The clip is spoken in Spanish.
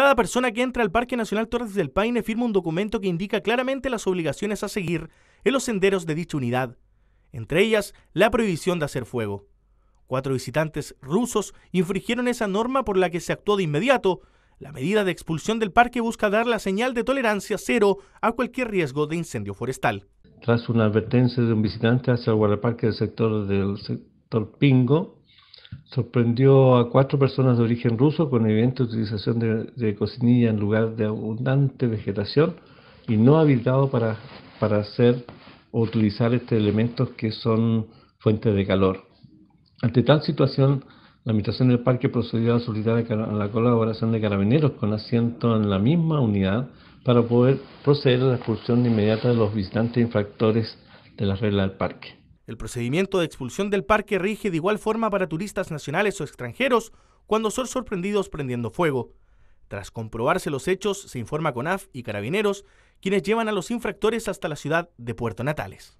Cada persona que entra al Parque Nacional Torres del Paine firma un documento que indica claramente las obligaciones a seguir en los senderos de dicha unidad, entre ellas la prohibición de hacer fuego. Cuatro visitantes rusos infringieron esa norma por la que se actuó de inmediato. La medida de expulsión del parque busca dar la señal de tolerancia cero a cualquier riesgo de incendio forestal. Tras una advertencia de un visitante hacia el guardaparque del sector del sector Pingo, Sorprendió a cuatro personas de origen ruso con evidente utilización de, cocinilla en lugar de abundante vegetación y no habilitado para, para hacer o utilizar estos elementos que son fuentes de calor. Ante tal situación, la administración del parque procedió a solicitar la colaboración de carabineros con asiento en la misma unidad para poder proceder a la expulsión inmediata de los visitantes infractores de las reglas del parque. El procedimiento de expulsión del parque rige de igual forma para turistas nacionales o extranjeros cuando son sorprendidos prendiendo fuego. Tras comprobarse los hechos, se informa con AF y carabineros, quienes llevan a los infractores hasta la ciudad de Puerto Natales.